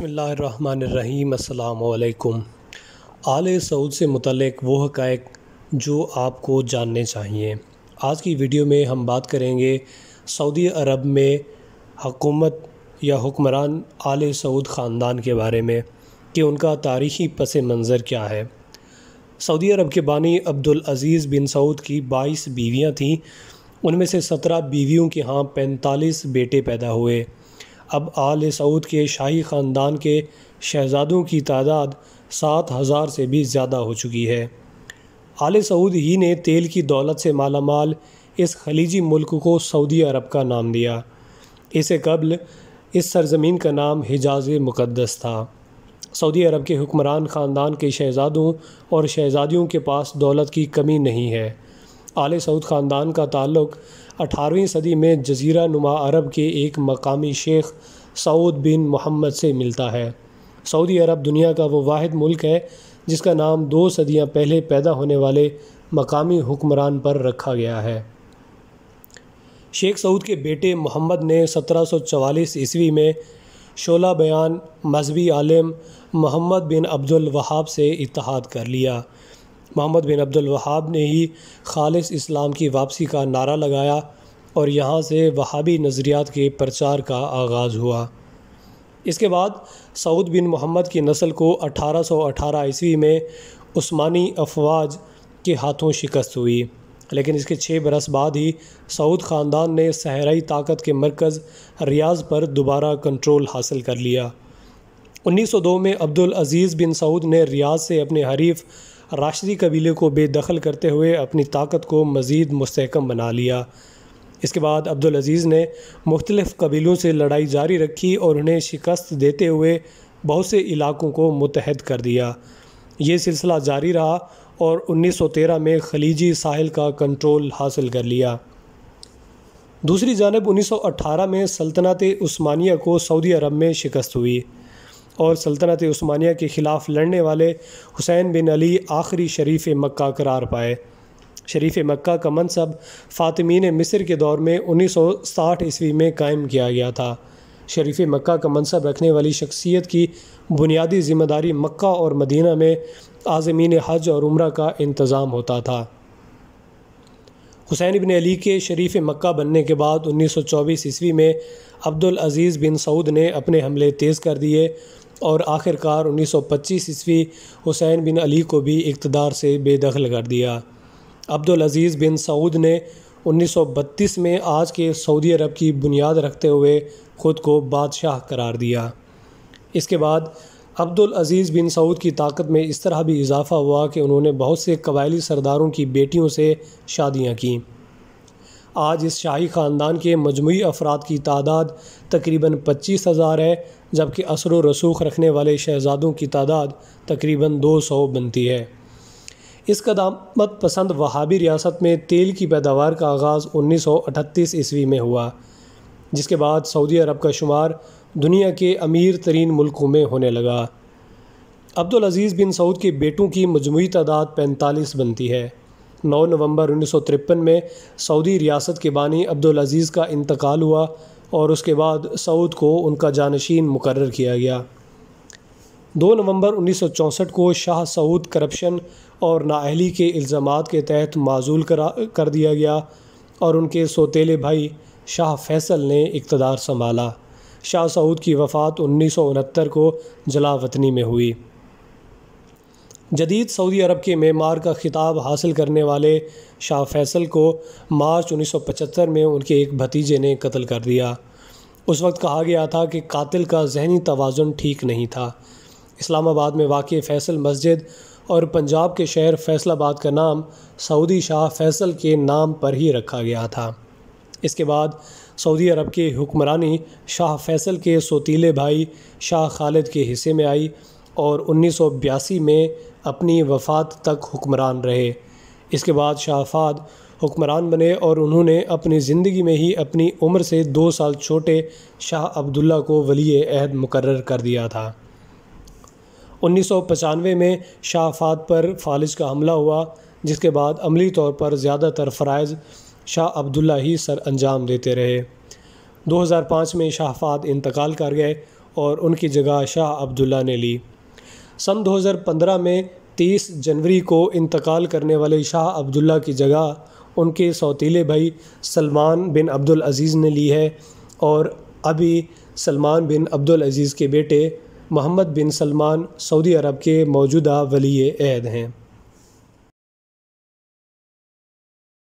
बसमीम् आल सऊद से मतलब वो हक़ जो आपको जानने चाहिए आज की वीडियो में हम बात करेंगे सऊदी अरब में हकूमत या हुक्मरान आल सऊद ख़ानदान के बारे में कि उनका तारीख़ी पस मंज़र क्या है सऊदी अरब के बानी अब्दुल अज़ीज़ बिन सऊद की बाईस बीवियाँ थीं उनमें से सत्रह बीवियों के यहाँ पैंतालीस बेटे पैदा हुए अब आल सऊद के शाही ख़ानदान के शहजादों की तादाद सात हज़ार से भी ज़्यादा हो चुकी है आल सऊद ही ने तेल की दौलत से मालामाल इस खलीजी मुल्क को सऊदी अरब का नाम दिया इससे कबल इस सरजमीन का नाम हिजाज मुक़दस था सऊदी अरब के हुक्मरान ख़ानदान के शहजादों और शहजादियों के पास दौलत की कमी नहीं है आल सऊद ख़ानदान का ताल्लुक 18वीं सदी में जजीरा नुमा अरब के एक मकामी शेख सऊद बिन मोहम्मद से मिलता है सऊदी अरब दुनिया का वो वाद मुल्क है जिसका नाम दो सदियाँ पहले पैदा होने वाले मकामी हुक्मरान पर रखा गया है शेख सऊद के बेटे मोहम्मद ने 1744 ईस्वी में शोला बयान मजहबी आलम मोहम्मद बिन अब्दुल वहाब से इतिहाद कर लिया मोहम्मद बिन अब्दुल वहाब ने ही खालिस इस्लाम की वापसी का नारा लगाया और यहाँ से वहाबी नज़रियात के प्रचार का आगाज़ हुआ इसके बाद सऊद बिन मोहम्मद की नस्ल को 1818 ईस्वी में उस्मानी अफवाज के हाथों शिकस्त हुई लेकिन इसके छः बरस बाद ही सऊद ख़ानदान ने सहराई ताकत के मरकज़ रियाज पर दोबारा कंट्रोल हासिल कर लिया 1902 में अब्दुल अज़ीज़ बिन सऊद ने रियाज से अपने हरीफ राशदी कबीले को बेदखल करते हुए अपनी ताकत को मज़ीद मस्तकम बना लिया इसके बाद अब्दुल अज़ीज़ ने मुख्तलिफ़ कबीलों से लड़ाई जारी रखी और उन्हें शिकस्त देते हुए बहुत से इलाकों को मुतहद कर दिया ये सिलसिला जारी रहा और 1913 में खलीजी साहिल का कंट्रोल हासिल कर लिया दूसरी जानब 1918 में सल्तनत उस्मानिया को सऊदी अरब में शिकस्त हुई और सल्तनत स्मानिया के ख़िलाफ़ लड़ने वाले हुसैन बिन अली आखिरी शरीफ मक्का करार पाए शरीफ मक्का का मनसब फ़ातिमीन मिस्र के दौर में उन्नीस सौ साठ ईस्वी में कायम किया गया था शरीफ मक्का का मनसब रखने वाली शख्सियत की बुनियादी ज़िम्मेदारी मक्का और मदीना में आज़मीन हज और उम्र का इंतज़ाम होता था हुसैन बिन अली के शरीफ मक्का बनने के बाद 1924 ईस्वी में अब्दुल अज़ीज़ बिन सऊद ने अपने हमले तेज़ कर दिए और आखिरकार 1925 ईस्वी हुसैन बिन अली को भी इकतदार से बेदखल कर दिया अब्दुल अज़ीज़ बिन सऊद ने 1932 में आज के सऊदी अरब की बुनियाद रखते हुए ख़ुद को बादशाह करार दिया इसके बाद अब्दुल अज़ीज़ बिन सऊद की ताकत में इस तरह भी इजाफ़ा हुआ कि उन्होंने बहुत से कबायली सरदारों की बेटियों से शादियां कीं आज इस शाही ख़ानदान के मजमू अफराद की तादाद तकरीबन पच्चीस हज़ार है जबकि असर व रसूख रखने वाले शहज़ादों की तादाद तकरीबन दो सौ बनती है इस कदामत पसंद वहाबी रियासत में तेल की पैदावार का आगाज़ उन्नीस सौ अठतीस ईस्वी में हुआ जिसके बाद सऊदी अरब का शुमार दुनिया के अमीर तरीन मुल्कों में होने लगा अब्दुल अज़ीज़ बिन सऊद के बेटों की मजमू तादाद पैंतालीस बनती है 9 नवंबर उन्नीस में सऊदी रियासत के बानी अब्दुल अज़ीज़ का इंतकाल हुआ और उसके बाद सऊद को उनका जानशीन मुकर किया गया दो नवंबर 1964 को शाह सऊद करप्शन और नााहली के इल्ज़ाम के तहत माजूल करा कर दिया गया और उनके सोतेले भाई शाह फैसल ने इकतदार संभाला शाह सऊद की वफ़ात उन्नीस को जलावतनी में हुई जदीद सऊदी अरब के मेमार का खिताब हासिल करने वाले शाह फैसल को मार्च 1975 में उनके एक भतीजे ने कत्ल कर दिया उस वक्त कहा गया था कि कातिल का जहनी तोज़ुन ठीक नहीं था इस्लामाबाद में वाक़ फैसल मस्जिद और पंजाब के शहर फैसलाबाद का नाम सऊदी शाह फैसल के नाम पर ही रखा गया था इसके बाद सऊदी अरब के हुक्मरानी शाह फैसल के सोतीले भाई शाह खालिद के हिस्से में आई और उन्नीस में अपनी वफ़ात तक हुक्मरान रहे इसके बाद शाहफाद हुक्मरान बने और उन्होंने अपनी ज़िंदगी में ही अपनी उम्र से दो साल छोटे शाह अब्दुल्ला को वली अहद मुकर कर दिया था उन्नीस में शाहफात पर फालिज का हमला हुआ जिसके बाद अमली तौर पर ज़्यादातर फ़रज़ शाह अब्दुल्ला ही सर अंजाम देते रहे 2005 में शाहफात इंतकाल कर गए और उनकी जगह शाह अब्दुल्ला ने ली सन 2015 में 30 जनवरी को इंतकाल करने वाले शाह अब्दुल्ला की जगह उनके सौतीले भाई सलमान बिन अब्दुल अज़ीज़ ने ली है और अभी सलमान बिन अब्दुल अज़ीज़ के बेटे Mohammed bin Salman Saudi Arab के मौजूदा वली अहद हैं